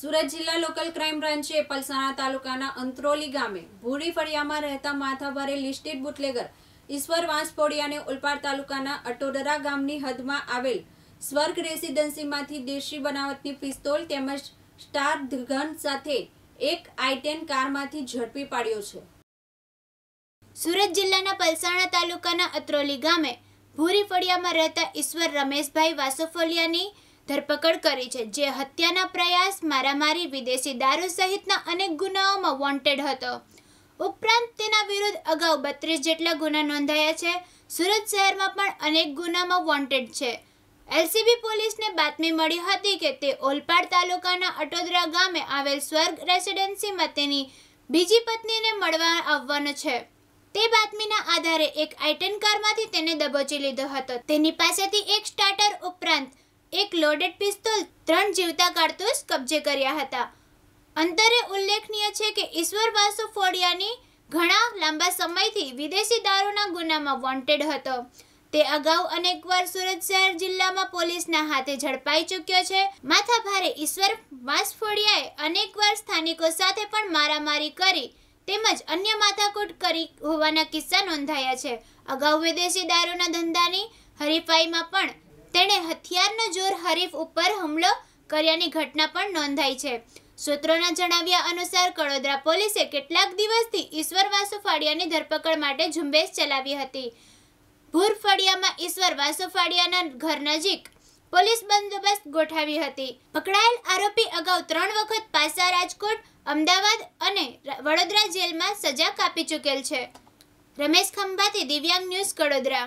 સુરત જિલ્લા local crime બ્રાન્ચે Palsana તાલુકાના અંત્રોલી ગામે ભૂરી ફળિયામાં રહેતા માથાભારે લિસ્ટેડ બુટલેગર ઈશ્વર વાંસપોડિયાને ઉલપાડ તાલુકાના અટોડરા ગામની હદમાં આવેલ સ્વર્ગ રેસિડેન્સીમાંથી દેશી બનાવટની પિસ્તોલ તેમજ સ્ટાર ગન સાથે એક આઈટેન કારમાંથી ઝડપી પાડ્યો છે સુરત જિલ્લાના પલસાણા તાલુકાના અત્રોલી ગામે ભૂરી ફળિયામાં રહેતા ઈશ્વર રમેશભાઈ વાસોફલિયાની ધરપકડ કરી છે જે હત્યાના પ્રયાસ મારામારી વિદેશી દારૂ સહિતના અનેક ગુનાઓમાં વોન્ટેડ હતો ઉપરાંત તેના વિરુદ્ધ અગાઉ બત્રીસ જેટલા ગુના નોંધાયા છે સુરત શહેરમાં પણ અનેક ગુનામાં વોન્ટેડ છે એલસીબી પોલીસને બાતમી મળી હતી કે તે ઓલપાડ તાલુકાના અટોદરા ગામે આવેલ સ્વર્ગ રેસિડેન્સીમાં તેની બીજી પત્નીને મળવા આવવાનો છે તે બાતમીના આધારે એક આઇટન કારમાંથી તેને દબોચી લીધો હતો તેની પાસેથી એક સ્ટાર્ટર ઉપરાંત એક લોડેડ પિસ્તોલ ત્રણ જીવતા કારતૂસ કબજે કર્યા હતા અંતરે ઉલ્લેખનીય છે કે ઈશ્વર વાસુ ફોડિયાની ઘણા લાંબા સમયથી વિદેશી દારૂના ગુનામાં વોન્ટેડ હતો તે અગાઉ અનેકવાર સુરત શહેર જિલ્લામાં પોલીસના હાથે ઝડપાઈ ચૂક્યો છે માથાભારે ઈશ્વર વાસફોડિયાએ અનેકવાર સ્થાનિકો સાથે પણ મારામારી કરી તેમજ અન્ય માથાકૂટ કરી હોવાના કિસ્સા નોંધાયા છે અગાઉ વિદેશી દારૂના ધંધાની હરીફાઈમાં પણ તેણે હથિયારનો જોર હરીફ ઉપર હુમલો કર્યાની ઘટના પણ નોંધાઈ છે સૂત્રોના જણાવ્યા અનુસાર કડોદરા પોલીસે કેટલાક દિવસથી ઈશ્વર વાસુ ફાડિયાની ધરપકડ માટે ઝુંબેશ ચલાવી હતી ભૂર ફળિયામાં ઈશ્વર વાસુ ફાડિયાના ઘર નજીક પોલીસ બંદોબસ્ત ગોઠાવી હતી પકડાયેલ આરોપી અગાઉ ત્રણ વખત પાસા રાજકોટ અમદાવાદ અને વડોદરા જેલમાં સજા કાપી ચૂકેલ છે રમેશ ખંભાતી દિવ્યાંગ ન્યૂઝ કડોદરા